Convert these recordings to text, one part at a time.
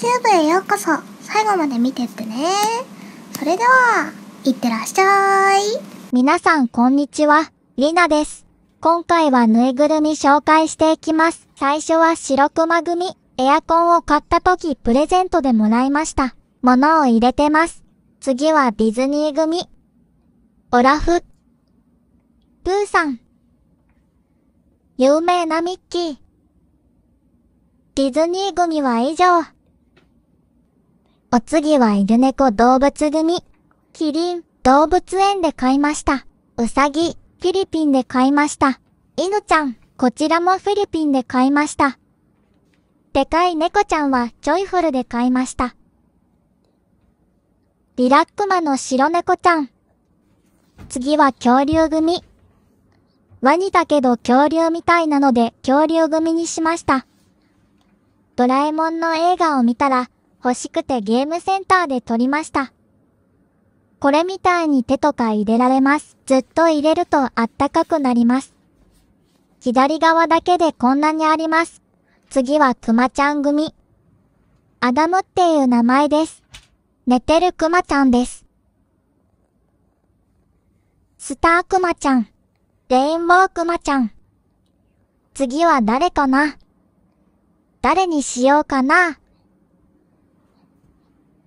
YouTube へようこそ最後まで見てってねそれではいってらっしゃい皆さんこんにちはりなです今回はぬいぐるみ紹介していきます最初は白熊組エアコンを買った時プレゼントでもらいました物を入れてます次はディズニー組オラフプーさん有名なミッキーディズニー組は以上。お次は犬猫動物組。キリン、動物園で買いました。うさぎ、フィリピンで買いました。犬ちゃん、こちらもフィリピンで買いました。でかい猫ちゃんはジョイフルで買いました。リラックマの白猫ちゃん。次は恐竜組。ワニだけど恐竜みたいなので恐竜組にしました。ドラえもんの映画を見たら欲しくてゲームセンターで撮りました。これみたいに手とか入れられます。ずっと入れるとあったかくなります。左側だけでこんなにあります。次はクマちゃん組。アダムっていう名前です。寝てるクマちゃんです。スタークマちゃん。レインボークマちゃん。次は誰かな誰にしようかな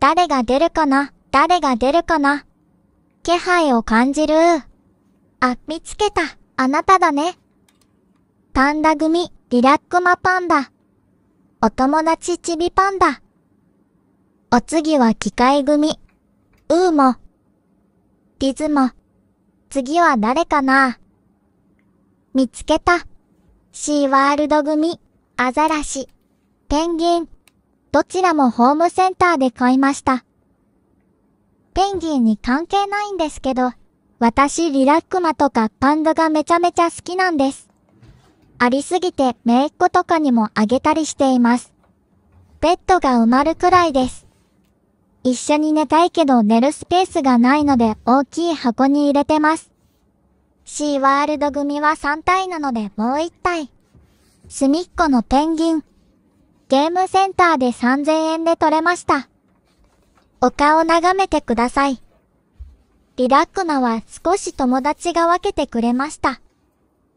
誰が出るかな誰が出るかな気配を感じる。あ、見つけた。あなただね。パンダ組、リラックマパンダ。お友達ちびパンダ。お次は機械組。ウーモ。リズモ。次は誰かな見つけた。シーワールド組、アザラシ、ペンギン。どちらもホームセンターで買いました。ペンギンに関係ないんですけど、私リラックマとかパンダがめちゃめちゃ好きなんです。ありすぎてメイっ子とかにもあげたりしています。ベッドが埋まるくらいです。一緒に寝たいけど寝るスペースがないので大きい箱に入れてます。シーワールド組は3体なのでもう1体。隅っこのペンギン。ゲームセンターで3000円で取れました。おを眺めてください。リラックマは少し友達が分けてくれました。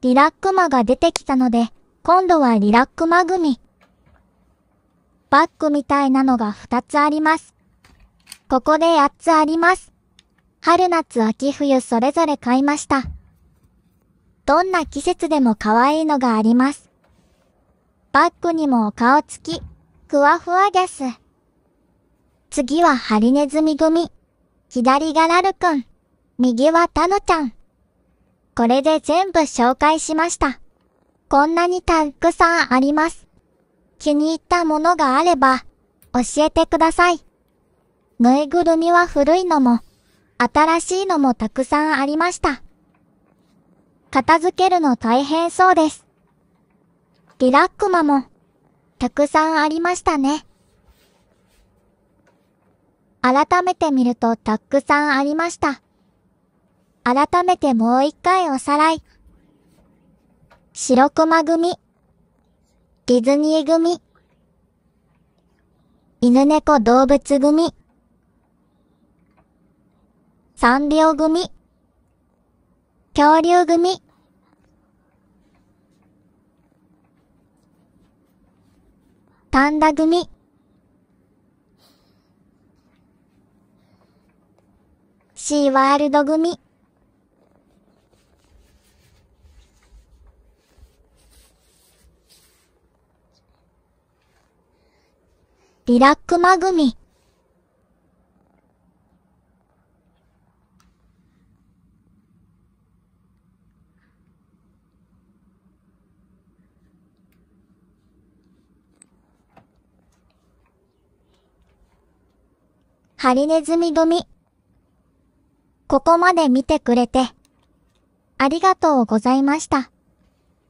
リラックマが出てきたので、今度はリラックマ組。バッグみたいなのが2つあります。ここで8つあります。春夏秋冬それぞれ買いました。どんな季節でも可愛いのがあります。バッグにもお顔つき、ふわふわです。次はハリネズミ組。左がラルくん。右はタヌちゃん。これで全部紹介しました。こんなにたくさんあります。気に入ったものがあれば、教えてください。ぬいぐるみは古いのも、新しいのもたくさんありました。片付けるの大変そうです。リラックマも、たくさんありましたね。改めて見るとたくさんありました。改めてもう一回おさらい。白熊組、ディズニー組、犬猫動物組、三両組、恐竜組、パンダ組。シーワールド組。リラックマ組。ハリネズミ組。ここまで見てくれて、ありがとうございました。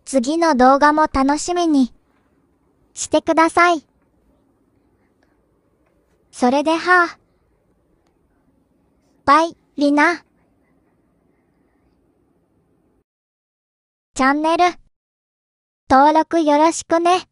次の動画も楽しみにしてください。それではバイ、リナ。チャンネル登録よろしくね。